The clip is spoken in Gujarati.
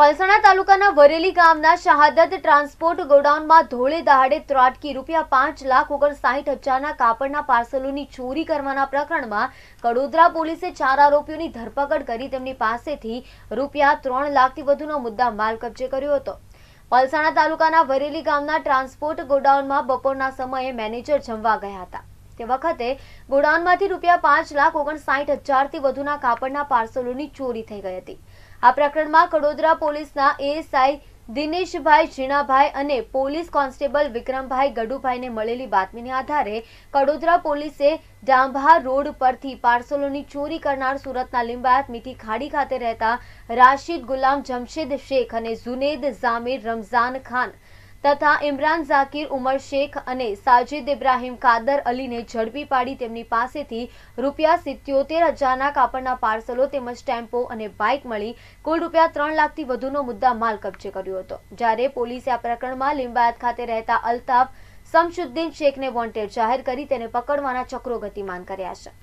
પલસાણા તાલુકાના વરેલી ગામના શહાદત ટ્રાન્સપોર્ટ ગોડાઉનમાં ધોળે દહાડે ત્રાટકી રૂપિયા પાંચ લાખ ઓગણસાઠ હજારના કાપડના પાર્સલોની ચોરી કરવાના પ્રકરણમાં કડોદરા પોલીસે ચાર આરોપીઓની ધરપકડ કરી તેમની પાસેથી રૂપિયા ત્રણ લાખથી વધુનો મુદ્દા માલ કબજે કર્યો હતો પલસાણા તાલુકાના વરેલી ગામના ટ્રાન્સપોર્ટ ગોડાઉનમાં બપોરના સમયે મેનેજર જમવા ગયા હતા તે વખતે ગોડાઉનમાંથી રૂપિયા પાંચ લાખ ઓગણસાઠ હજારથી વધુના કાપડના પાર્સલોની ચોરી થઈ ગઈ હતી આ પ્રકરણમાં કડોદરા પોલીસના એએસઆઈ દિનેશભાઈ ઝીણાભાઈ અને પોલીસ કોન્સ્ટેબલ વિક્રમભાઈ ગડુભાઈને મળેલી બાતમીને આધારે કડોદરા પોલીસે ડાંભા રોડ પરથી પાર્સલોની ચોરી કરનાર સુરતના લિંબાયત મીઠી ખાડી ખાતે રહેતા રાશિદ ગુલામ જમશેદ શેખ અને જુનેદ જામીર રમઝાન ખાન તથા ઇમરાન ઝાકીર ઉમર શેખ અને સાજિદ ઇબ્રાહીમ કાદર અલીને ઝડપી પાડી તેમની પાસેથી રૂપિયા સિત્યોતેર હજારના કાપડના પાર્સલો તેમજ ટેમ્પો અને બાઇક મળી કુલ રૂપિયા ત્રણ લાખથી વધુનો મુદ્દા માલ કબજે કર્યો હતો જ્યારે પોલીસે આ પ્રકરણમાં લિંબાયત ખાતે રહેતા અલ્તાફ સમશુદ્દીન શેખને વોન્ટેડ જાહેર કરી તેને પકડવાના ચક્રો ગતિમાન કર્યા છે